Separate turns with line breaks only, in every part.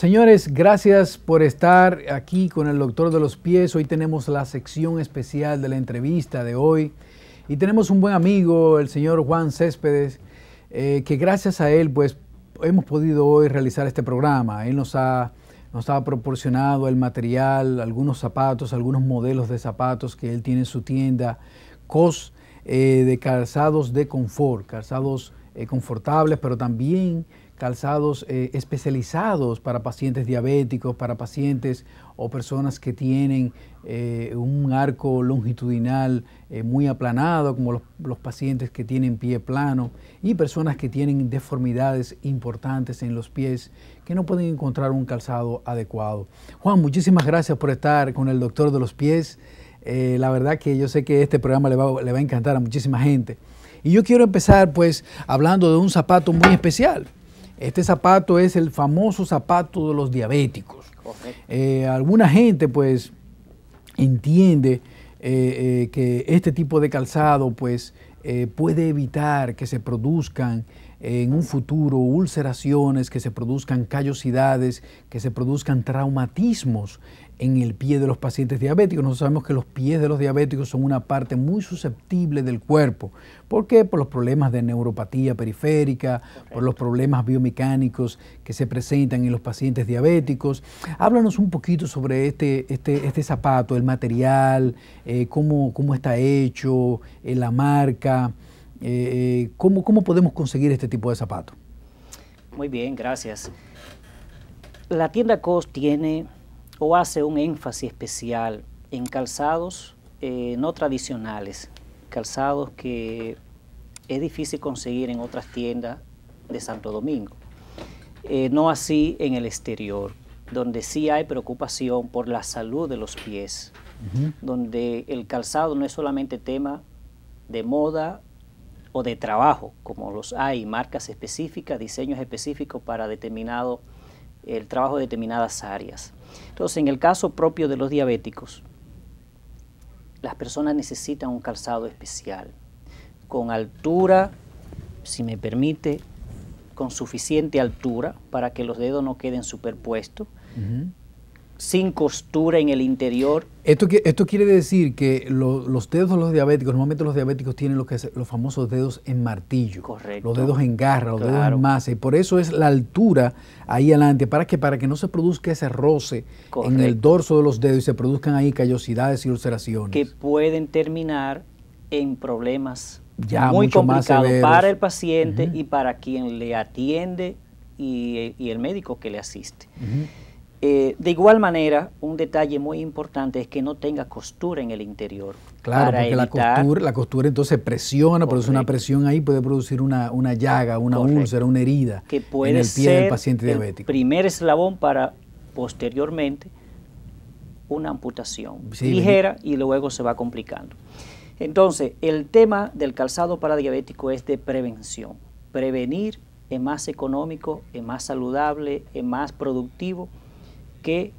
Señores, gracias por estar aquí con el doctor de los pies. Hoy tenemos la sección especial de la entrevista de hoy y tenemos un buen amigo, el señor Juan Céspedes, eh, que gracias a él pues hemos podido hoy realizar este programa. Él nos ha, nos ha proporcionado el material, algunos zapatos, algunos modelos de zapatos que él tiene en su tienda, COS eh, de calzados de confort, calzados eh, confortables, pero también calzados eh, especializados para pacientes diabéticos, para pacientes o personas que tienen eh, un arco longitudinal eh, muy aplanado, como los, pacientes que tienen pie plano, y personas que tienen deformidades importantes en los pies, que no pueden encontrar un calzado adecuado. Juan, muchísimas gracias por estar con el doctor de los pies. la verdad que yo sé que este programa le va, le va a encantar a muchísima gente. Y yo quiero empezar pues hablando de un zapato muy especial este zapato es el famoso zapato de los diabéticos. Eh, alguna gente pues entiende eh, eh, que este tipo de calzado pues puede evitar que se produzcan en un futuro ulceraciones, que se produzcan callosidades, que se produzcan traumatismos en el pie de los pacientes diabéticos. Nosotros sabemos que los pies de los diabéticos son una parte muy susceptible del cuerpo. ¿Por qué? Por los problemas de neuropatía periférica, por los problemas biomecánicos que se presentan en los pacientes diabéticos. Háblanos un poquito sobre este, este, este zapato, el material, eh, cómo, está hecho, eh, la marca. Eh, ¿cómo, podemos conseguir este tipo de zapatos?
Muy bien, gracias. La tienda COS tiene o hace un énfasis especial en calzados eh, no tradicionales, calzados que es difícil conseguir en otras tiendas de Santo Domingo. Eh, no así en el exterior, donde sí hay preocupación por la salud de los pies, donde el calzado no es solamente tema de moda o de trabajo, como los hay, marcas específicas, diseños específicos para determinado, el trabajo de determinadas áreas. Entonces, en el caso propio de los diabéticos, las personas necesitan un calzado especial, con altura, si me permite, con suficiente altura para que los dedos no queden superpuestos, sin costura en el interior.
Esto, esto quiere decir que los dedos de los diabéticos, normalmente los diabéticos tienen lo que los famosos dedos en martillo, Correcto. los dedos en garra, los dedos en masa, y por eso es la altura ahí adelante, para que, para que no se produzca ese roce en el dorso de los dedos y se produzcan ahí callosidades y ulceraciones.
Que pueden terminar en problemas muy complicados para el paciente y para quien le atiende y, el médico que le asiste. Eh, de igual manera, un detalle muy importante es que no tenga costura en el interior.
Claro, porque la, costura, la costura entonces presiona, produce una presión ahí, puede producir una, llaga, una úlcera, una herida que puede en el pie del paciente diabético.
primer eslabón para posteriormente una amputación ligera y luego se va complicando. Entonces, el tema del calzado para diabético es de prevención. Prevenir es más económico, es más saludable, es más productivo que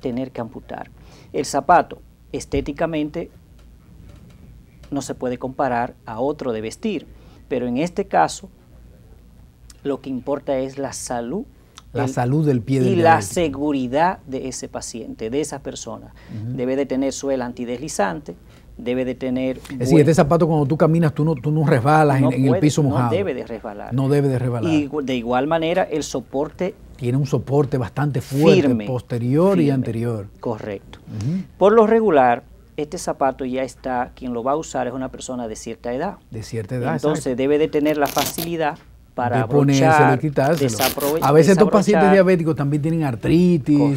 tener que amputar. El zapato estéticamente no se puede comparar a otro de vestir, pero en este caso lo que importa es la salud. La salud
del pie. y la
seguridad de ese paciente, de esa persona. Debe de tener suela antideslizante, debe de tener... Es decir, este zapato
cuando tú caminas, tú no, no resbalas en, en, el piso mojado. No debe
de resbalar. No
debe de resbalar. Y
de igual manera, el soporte
tiene un soporte bastante fuerte, posterior y anterior. Correcto.
Por lo regular, este zapato ya está, quien lo va a usar es una persona de cierta edad. De cierta edad. Entonces debe de tener la facilidad para ponerse y A veces estos pacientes
diabéticos también tienen artritis,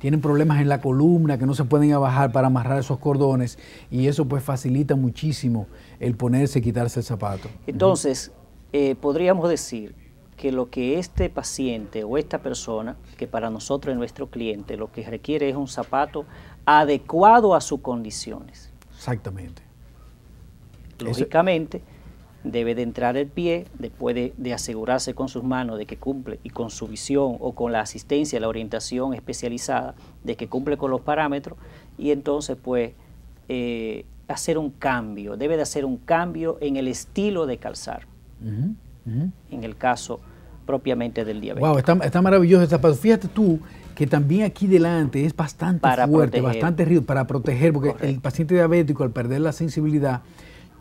tienen problemas en la columna que no se pueden abajar para amarrar esos cordones y eso pues facilita muchísimo el ponerse, y quitarse el zapato. Entonces,
eh, podríamos decir que lo que este paciente o esta persona, que para nosotros es nuestro cliente, lo que requiere es un zapato adecuado a sus condiciones.
Exactamente.
Lógicamente, debe de entrar el pie, después de, asegurarse con sus manos de que cumple y con su visión o con la asistencia, la orientación especializada, de que cumple con los parámetros, y entonces pues eh, hacer un cambio, debe de hacer un cambio en el estilo de calzar en el caso propiamente del diabético. Wow, está,
está maravilloso esta Fíjate tú que también aquí delante es bastante fuerte, bastante río para proteger, porque el paciente diabético al perder la sensibilidad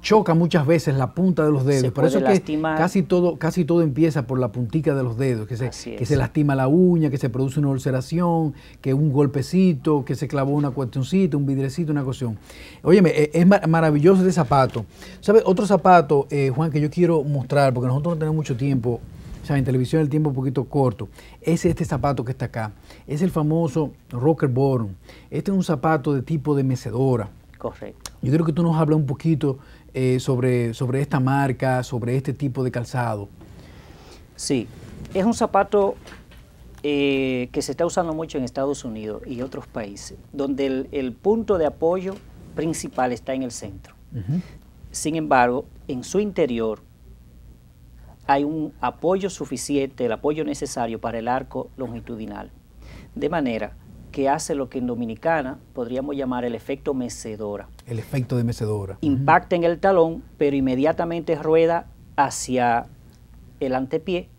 choca muchas veces la punta de los dedos. por eso que casi todo, casi todo empieza por la puntica de los dedos, que, se, que se lastima la uña, que se produce una ulceración, que un golpecito, que se clavó una cuestioncita, un vidrecito, una cuestión. Óyeme, e, es maravilloso de este zapato. ¿Sabes? Otro zapato, eh, Juan, que yo quiero mostrar, porque nosotros no tenemos mucho tiempo, o sea, en televisión el tiempo es un poquito corto, es este zapato que está acá. Es el famoso Rocker Este es un zapato de tipo de mecedora. Yo creo que tú nos hablas un poquito eh, sobre, sobre esta marca, sobre este tipo de calzado.
Sí, es un zapato eh, que se está usando mucho en Estados Unidos y otros países, donde el, punto de apoyo principal está en el centro. Sin embargo, en su interior hay un apoyo suficiente, el apoyo necesario para el arco longitudinal. De manera que hace lo que en dominicana podríamos llamar el efecto mecedora.
El efecto de mecedora.
Impacta en el talón, pero inmediatamente rueda hacia el antepié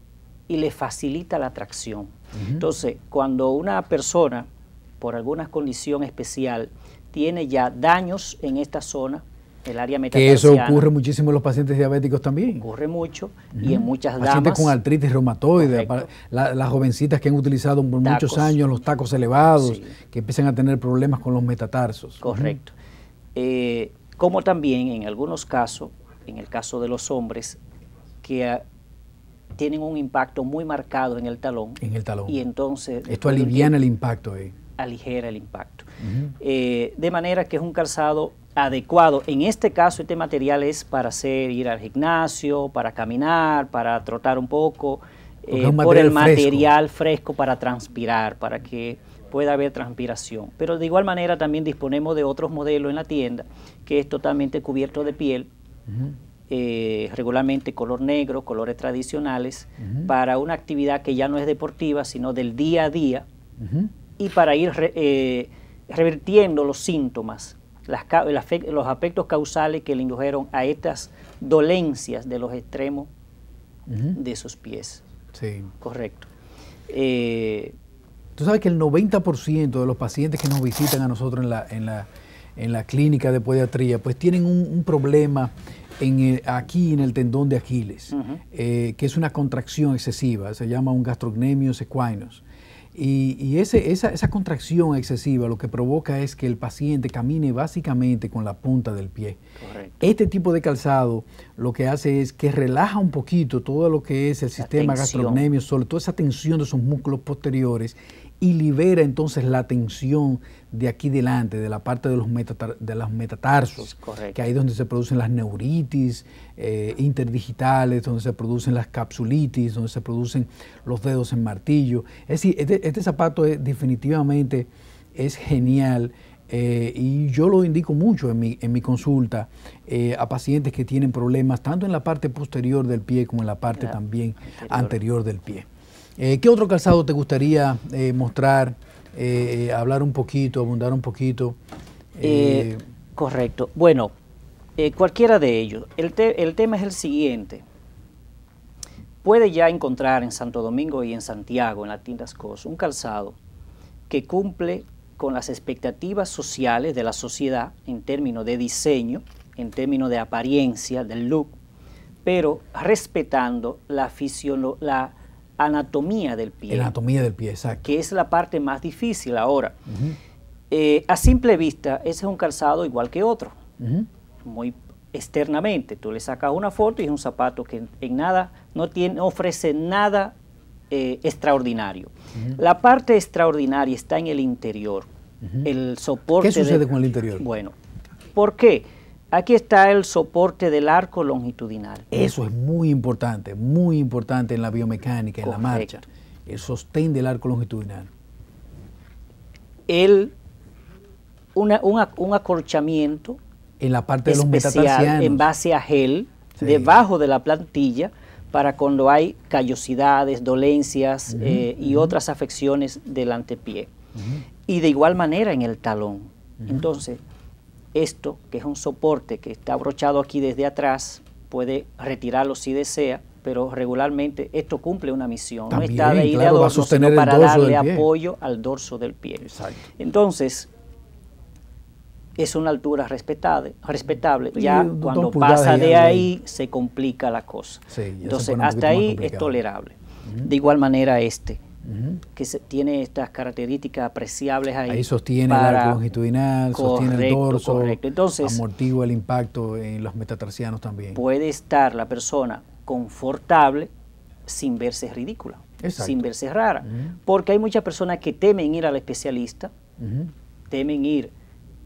y le facilita la tracción. Entonces, cuando una persona, por alguna condición especial, tiene ya daños en esta zona, el área metatarsiana. Que eso ocurre
muchísimo en los pacientes diabéticos también. Ocurre mucho y en muchas pacientes Pacientes con artritis reumatoide, las jovencitas que han utilizado por muchos años los tacos elevados, que empiezan a tener problemas con los metatarsos. Correcto.
Eh, como también en algunos casos, en el caso de los hombres, que ah, tienen un impacto muy marcado en el talón. En el talón. Y entonces... Esto aliviana el impacto Aligera el impacto. Eh, de manera que es un calzado adecuado. En este caso, este material es para hacer, ir al gimnasio, para caminar, para trotar un poco, eh, por el material fresco. para transpirar, para que pueda haber transpiración. Pero de igual manera también disponemos de otros modelos en la tienda, que es totalmente cubierto de piel, eh, regularmente color negro, colores tradicionales, para una actividad que ya no es deportiva, sino del día a día, y para ir eh, revirtiendo los síntomas los aspectos causales que le indujeron a estas dolencias de los extremos de sus pies. Sí. Correcto.
Eh, Tú sabes que el 90% de los pacientes que nos visitan a nosotros en la, en la, en la clínica de podiatría, pues tienen un, problema en aquí en el tendón de Aquiles, eh, que es una contracción excesiva, se llama un gastrocnemio equinos. Y, ese, esa, esa, contracción excesiva lo que provoca es que el paciente camine básicamente con la punta del pie. Este tipo de calzado lo que hace es que relaja un poquito todo lo que es el sistema gastrocnemio, sobre todo esa tensión de sus músculos posteriores y libera entonces la tensión de aquí delante, de la parte de los, de los metatarsos, que ahí es donde se producen las neuritis eh, interdigitales, donde se producen las capsulitis, donde se producen los dedos en martillo. Es decir, este, este zapato definitivamente es genial. Eh, y yo lo indico mucho en mi, consulta eh, a pacientes que tienen problemas tanto en la parte posterior del pie como en la parte también anterior del pie. Eh, ¿Qué otro calzado te gustaría eh, mostrar, eh, hablar un poquito, abundar un poquito?
correcto. Bueno, cualquiera de ellos. El, tema es el siguiente. Puede ya encontrar en Santo Domingo y en Santiago, en las tiendas COS, un calzado que cumple con las expectativas sociales de la sociedad en términos de diseño, en términos de apariencia, del look, pero respetando la, la anatomía del pie.
Anatomía del pie, exacto.
Que es la parte más difícil ahora. Eh, a simple vista, ese es un calzado igual que otro, muy externamente. Tú le sacas una foto y es un zapato que en nada, no, tiene, ofrece nada eh, extraordinario. La parte extraordinaria está en el interior, el soporte. ¿Qué sucede con el interior? Bueno, ¿por qué? Aquí está el soporte del arco longitudinal. Eso
es muy importante, muy importante en la biomecánica, en la marcha. El sostén del arco longitudinal.
El, un acorchamiento
en la parte de especial en
base a gel debajo de la plantilla para cuando hay callosidades, dolencias eh, y otras afecciones del antepié. Y de igual manera en el talón. Entonces, esto, que es un soporte que está abrochado aquí desde atrás, puede retirarlo si desea, pero regularmente esto cumple una misión. no está de ahí de adorno, sino para darle apoyo al dorso del pie. Entonces, es una altura respetable, respetable. ya cuando pasa de ahí se complica la cosa. Entonces, hasta ahí es tolerable. De igual manera este que tiene estas características apreciables ahí. Ahí sostiene el arco
longitudinal, sostiene el dorso, amortigua el impacto en los metatarsianos también.
Puede estar la persona confortable sin verse ridícula, sin verse rara. Porque hay muchas personas que temen ir al especialista, temen ir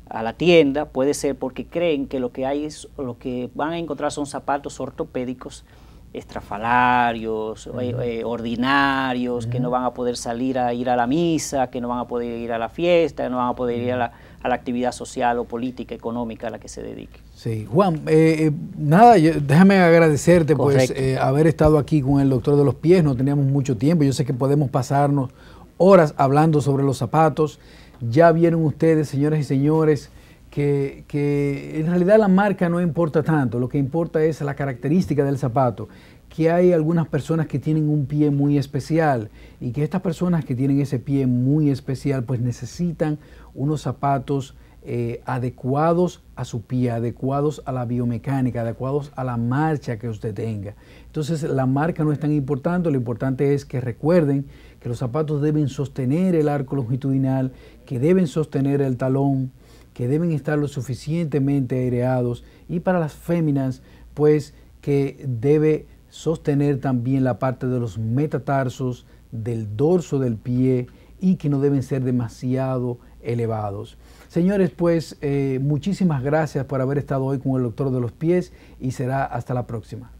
a la tienda, puede ser porque creen que lo que hay es, lo que van a encontrar son zapatos ortopédicos estrafalarios, eh, eh, ordinarios, que no van a poder salir a ir a la misa, que no van a poder ir a la fiesta, que no van a poder ir a la, actividad social o política, económica a la que se dedique.
Sí, Juan, eh, nada, déjame agradecerte pues haber estado aquí con el doctor de los pies, no teníamos mucho tiempo, yo sé que podemos pasarnos horas hablando sobre los zapatos, ya vieron ustedes, señoras y señores, que, en realidad la marca no importa tanto, lo que importa es la característica del zapato que hay algunas personas que tienen un pie muy especial y que estas personas que tienen ese pie muy especial pues necesitan unos zapatos eh, adecuados a su pie, adecuados a la biomecánica, adecuados a la marcha que usted tenga. Entonces la marca no es tan importante, lo importante es que recuerden que los zapatos deben sostener el arco longitudinal, que deben sostener el talón, que deben estar lo suficientemente aireados y para las féminas, pues que debe sostener también la parte de los metatarsos del dorso del pie y que no deben ser demasiado elevados. Señores, pues eh, muchísimas gracias por haber estado hoy con el doctor de los pies y será hasta la próxima.